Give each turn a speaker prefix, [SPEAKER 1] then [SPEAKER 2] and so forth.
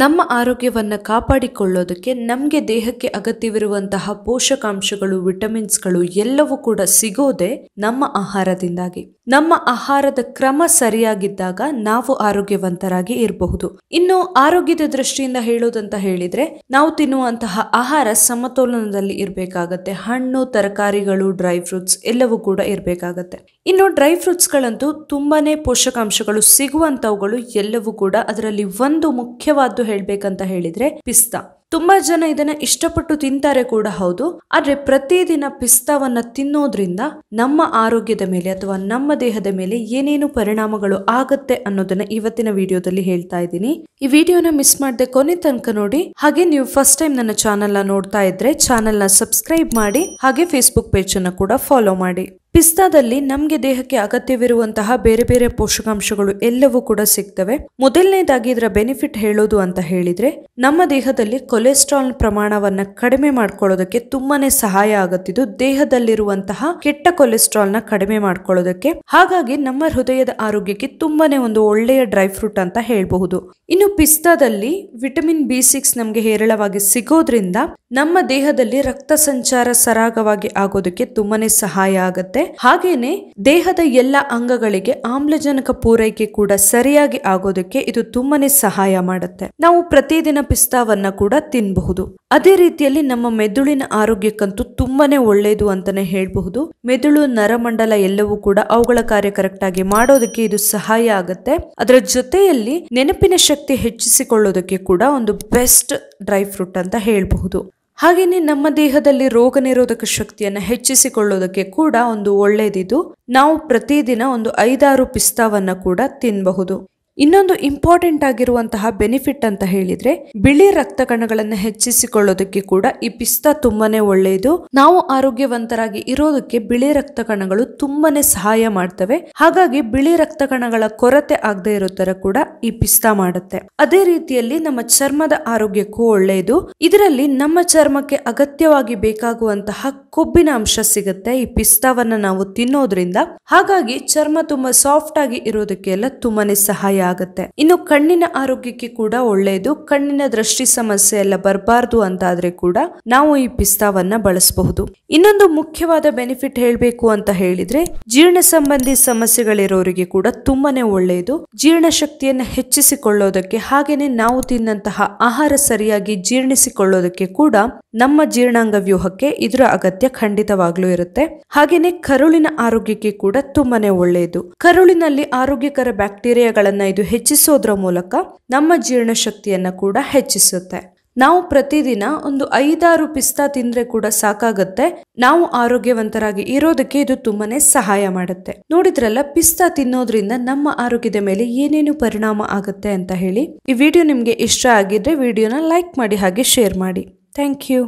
[SPEAKER 1] ನಮ್ಮ ಆರೋಗ್ಯವನ್ನು ಕಾಪಾಡಿಕೊಳ್ಳೋದಕ್ಕೆ ನಮಗೆ ದೇಹಕ್ಕೆ ಅಗತ್ಯವಿರುವಂತಹ ಪೋಷಕಾಂಶಗಳು ವಿಟಮಿನ್ಸ್ಗಳು ಎಲ್ಲವೂ ಕೂಡ ಸಿಗೋದೆ ನಮ್ಮ ಆಹಾರದಿಂದಾಗಿ ನಮ್ಮ ಆಹಾರದ ಕ್ರಮ ಸರಿಯಾಗಿದ್ದಾಗ ನಾವು ಆರೋಗ್ಯವಂತರಾಗಿ ಇರಬಹುದು ಇನ್ನು ಆರೋಗ್ಯದ ದೃಷ್ಟಿಯಿಂದ ಹೇಳೋದಂತ ಹೇಳಿದ್ರೆ ನಾವು ತಿನ್ನುವಂತಹ ಆಹಾರ ಸಮತೋಲನದಲ್ಲಿ ಇರಬೇಕಾಗತ್ತೆ ಹಣ್ಣು ತರಕಾರಿಗಳು ಡ್ರೈ ಫ್ರೂಟ್ಸ್ ಎಲ್ಲವೂ ಕೂಡ ಇರಬೇಕಾಗತ್ತೆ ಇನ್ನು ಡ್ರೈ ಫ್ರೂಟ್ಸ್ ಗಳಂತೂ ತುಂಬಾನೇ ಪೋಷಕಾಂಶಗಳು ಸಿಗುವಂತವುಗಳು ಎಲ್ಲವೂ ಕೂಡ ಅದರಲ್ಲಿ ಒಂದು ಮುಖ್ಯವಾದ ಯಾವುದು ಹೇಳ್ಬೇಕಂತ ಹೇಳಿದ್ರೆ ಪಿಸ್ತಾ ತುಂಬಾ ಜನ ಇದನ್ನ ಇಷ್ಟಪಟ್ಟು ತಿಂತಾರೆ ಕೂಡ ಹೌದು ಆದ್ರೆ ಪ್ರತಿದಿನ ಪಿಸ್ತಾವನ್ನ ತಿನ್ನೋದ್ರಿಂದ ನಮ್ಮ ಆರೋಗ್ಯದ ಮೇಲೆ ಅಥವಾ ನಮ್ಮ ದೇಹದ ಮೇಲೆ ಏನೇನು ಪರಿಣಾಮಗಳು ಆಗತ್ತೆ ಅನ್ನೋದನ್ನ ಇವತ್ತಿನ ವಿಡಿಯೋದಲ್ಲಿ ಹೇಳ್ತಾ ಇದ್ದೀನಿ ಈ ವಿಡಿಯೋನ ಮಿಸ್ ಮಾಡದೆ ಕೊನೆ ತನಕ ನೋಡಿ ಹಾಗೆ ನೀವು ಫಸ್ಟ್ ಟೈಮ್ ನನ್ನ ಚಾನೆಲ್ ನ ನೋಡ್ತಾ ಇದ್ರೆ ಚಾನೆಲ್ ನ ಸಬ್ಸ್ಕ್ರೈಬ್ ಮಾಡಿ ಹಾಗೆ ಫೇಸ್ಬುಕ್ ಪೇಜ್ ಅನ್ನ ಕೂಡ ಫಾಲೋ ಮಾಡಿ ಪಿಸ್ತಾದಲ್ಲಿ ನಮಗೆ ದೇಹಕ್ಕೆ ಅಗತ್ಯವಿರುವಂತಹ ಬೇರೆ ಬೇರೆ ಪೋಷಕಾಂಶಗಳು ಎಲ್ಲವೂ ಕೂಡ ಸಿಗ್ತವೆ ಮೊದಲನೇದಾಗಿ ಇದರ ಬೆನಿಫಿಟ್ ಹೇಳೋದು ಅಂತ ಹೇಳಿದ್ರೆ ನಮ್ಮ ದೇಹದಲ್ಲಿ ಕೊಲೆಸ್ಟ್ರಾಲ್ ಪ್ರಮಾಣವನ್ನ ಕಡಿಮೆ ಮಾಡ್ಕೊಳ್ಳೋದಕ್ಕೆ ತುಂಬಾನೇ ಸಹಾಯ ಆಗುತ್ತಿದ್ದು ದೇಹದಲ್ಲಿರುವಂತಹ ಕೆಟ್ಟ ಕೊಲೆಸ್ಟ್ರಾಲ್ ನ ಕಡಿಮೆ ಮಾಡ್ಕೊಳ್ಳೋದಕ್ಕೆ ಹಾಗಾಗಿ ನಮ್ಮ ಹೃದಯದ ಆರೋಗ್ಯಕ್ಕೆ ತುಂಬಾನೇ ಒಂದು ಒಳ್ಳೆಯ ಡ್ರೈ ಫ್ರೂಟ್ ಅಂತ ಹೇಳಬಹುದು ಇನ್ನು ಪಿಸ್ತಾದಲ್ಲಿ ವಿಟಮಿನ್ ಬಿ ಸಿಕ್ಸ್ ನಮಗೆ ಹೇರಳವಾಗಿ ಸಿಗೋದ್ರಿಂದ ನಮ್ಮ ದೇಹದಲ್ಲಿ ರಕ್ತ ಸಂಚಾರ ಸರಾಗವಾಗಿ ಆಗೋದಕ್ಕೆ ತುಂಬಾನೇ ಸಹಾಯ ಆಗುತ್ತೆ ಹಾಗೇನೆ ದೇಹದ ಎಲ್ಲ ಅಂಗಗಳಿಗೆ ಆಮ್ಲಜನಕ ಪೂರೈಕೆ ಕೂಡ ಸರಿಯಾಗಿ ಆಗೋದಕ್ಕೆ ಇದು ತುಂಬಾನೇ ಸಹಾಯ ಮಾಡುತ್ತೆ ನಾವು ಪ್ರತಿದಿನ ಪಿಸ್ತಾವನ್ನ ಕೂಡ ತಿನ್ನಬಹುದು ಅದೇ ರೀತಿಯಲ್ಲಿ ನಮ್ಮ ಮೆದುಳಿನ ಆರೋಗ್ಯಕ್ಕಂತೂ ತುಂಬಾನೇ ಒಳ್ಳೆಯದು ಅಂತಾನೆ ಹೇಳಬಹುದು ಮೆದುಳು ನರಮಂಡಲ ಎಲ್ಲವೂ ಕೂಡ ಅವುಗಳ ಕಾರ್ಯ ಕರೆಕ್ಟ್ ಆಗಿ ಮಾಡೋದಕ್ಕೆ ಇದು ಸಹಾಯ ಆಗುತ್ತೆ ಅದರ ಜೊತೆಯಲ್ಲಿ ನೆನಪಿನ ಶಕ್ತಿ ಹೆಚ್ಚಿಸಿಕೊಳ್ಳೋದಕ್ಕೆ ಕೂಡ ಒಂದು ಬೆಸ್ಟ್ ಡ್ರೈ ಫ್ರೂಟ್ ಅಂತ ಹೇಳಬಹುದು ಹಾಗೆಯೇ ನಮ್ಮ ದೇಹದಲ್ಲಿ ರೋಗ ನಿರೋಧಕ ಶಕ್ತಿಯನ್ನು ಹೆಚ್ಚಿಸಿಕೊಳ್ಳೋದಕ್ಕೆ ಕೂಡ ಒಂದು ಒಳ್ಳೆಯದಿದು ನಾವು ಪ್ರತಿದಿನ ಒಂದು ಐದಾರು ಪಿಸ್ತಾವನ್ನು ಕೂಡ ತಿನ್ನಬಹುದು ಇನ್ನೊಂದು ಇಂಪಾರ್ಟೆಂಟ್ ಆಗಿರುವಂತಹ ಬೆನಿಫಿಟ್ ಅಂತ ಹೇಳಿದ್ರೆ ಬಿಳಿ ರಕ್ತ ಕಣಗಳನ್ನು ಹೆಚ್ಚಿಸಿಕೊಳ್ಳೋದಕ್ಕೆ ಕೂಡ ಈ ಪಿಸ್ತಾ ತುಂಬಾನೇ ಒಳ್ಳೆಯದು ನಾವು ಆರೋಗ್ಯವಂತರಾಗಿ ಇರೋದಕ್ಕೆ ಬಿಳಿ ರಕ್ತ ಕಣಗಳು ತುಂಬಾನೇ ಸಹಾಯ ಮಾಡ್ತವೆ ಹಾಗಾಗಿ ಬಿಳಿ ರಕ್ತ ಕಣಗಳ ಕೊರತೆ ಆಗದೆ ಇರೋ ತರ ಕೂಡ ಈ ಪಿಸ್ತಾ ಮಾಡುತ್ತೆ ಅದೇ ರೀತಿಯಲ್ಲಿ ನಮ್ಮ ಚರ್ಮದ ಆರೋಗ್ಯಕ್ಕೂ ಒಳ್ಳೆಯದು ಇದರಲ್ಲಿ ನಮ್ಮ ಚರ್ಮಕ್ಕೆ ಅಗತ್ಯವಾಗಿ ಬೇಕಾಗುವಂತಹ ಕೊಬ್ಬಿನ ಅಂಶ ಸಿಗುತ್ತೆ ಈ ಪಿಸ್ತಾವನ್ನ ನಾವು ತಿನ್ನೋದ್ರಿಂದ ಹಾಗಾಗಿ ಚರ್ಮ ತುಂಬಾ ಸಾಫ್ಟ್ ಆಗಿ ಇರೋದಕ್ಕೆಲ್ಲ ತುಂಬಾನೇ ಸಹಾಯ ಆಗುತ್ತೆ ಇನ್ನು ಕಣ್ಣಿನ ಆರೋಗ್ಯಕ್ಕೆ ಕೂಡ ಒಳ್ಳೆಯದು ಕಣ್ಣಿನ ದೃಷ್ಟಿ ಸಮಸ್ಯೆ ಎಲ್ಲ ಬರಬಾರ್ದು ಅಂತಾದ್ರೆ ಕೂಡ ನಾವು ಈ ಪಿಸ್ತಾವನ್ನ ಬಳಸಬಹುದು ಇನ್ನೊಂದು ಮುಖ್ಯವಾದ ಬೆನಿಫಿಟ್ ಹೇಳಬೇಕು ಅಂತ ಹೇಳಿದ್ರೆ ಜೀರ್ಣ ಸಂಬಂಧಿ ಸಮಸ್ಯೆಗಳಿರೋರಿಗೆ ಕೂಡ ತುಂಬಾನೇ ಒಳ್ಳೆಯದು ಜೀರ್ಣ ಶಕ್ತಿಯನ್ನು ಹೆಚ್ಚಿಸಿಕೊಳ್ಳೋದಕ್ಕೆ ಹಾಗೇನೆ ನಾವು ತಿನ್ನಂತಹ ಆಹಾರ ಸರಿಯಾಗಿ ಜೀರ್ಣಿಸಿಕೊಳ್ಳೋದಕ್ಕೆ ಕೂಡ ನಮ್ಮ ಜೀರ್ಣಾಂಗ ವ್ಯೂಹಕ್ಕೆ ಇದರ ಅಗತ್ಯ ಖಂಡಿತವಾಗ್ಲೂ ಇರುತ್ತೆ ಹಾಗೇನೆ ಕರುಳಿನ ಆರೋಗ್ಯಕ್ಕೆ ಕೂಡ ತುಂಬಾನೇ ಒಳ್ಳೆಯದು ಕರುಳಿನಲ್ಲಿ ಆರೋಗ್ಯಕರ ಬ್ಯಾಕ್ಟೀರಿಯಾಗಳನ್ನ ಇದು ಹೆಚ್ಚಿಸೋದ್ರ ಮೂಲಕ ನಮ್ಮ ಜೀರ್ಣಶಕ್ತಿಯನ್ನು ಕೂಡ ಹೆಚ್ಚಿಸುತ್ತೆ ನಾವು ಪ್ರತಿದಿನ ಒಂದು ಐದಾರು ಪಿಸ್ತಾ ತಿಂದ್ರೆ ಕೂಡ ಸಾಕಾಗತ್ತೆ ನಾವು ಆರೋಗ್ಯವಂತರಾಗಿ ಇರೋದಕ್ಕೆ ಇದು ತುಂಬಾನೇ ಸಹಾಯ ಮಾಡುತ್ತೆ ನೋಡಿದ್ರಲ್ಲ ಪಿಸ್ತಾ ತಿನ್ನೋದ್ರಿಂದ ನಮ್ಮ ಆರೋಗ್ಯದ ಮೇಲೆ ಏನೇನು ಪರಿಣಾಮ ಆಗುತ್ತೆ ಅಂತ ಹೇಳಿ ಈ ವಿಡಿಯೋ ನಿಮಗೆ ಇಷ್ಟ ಆಗಿದ್ರೆ ವಿಡಿಯೋನ ಲೈಕ್ ಮಾಡಿ ಹಾಗೆ ಶೇರ್ ಮಾಡಿ ಥ್ಯಾಂಕ್ ಯು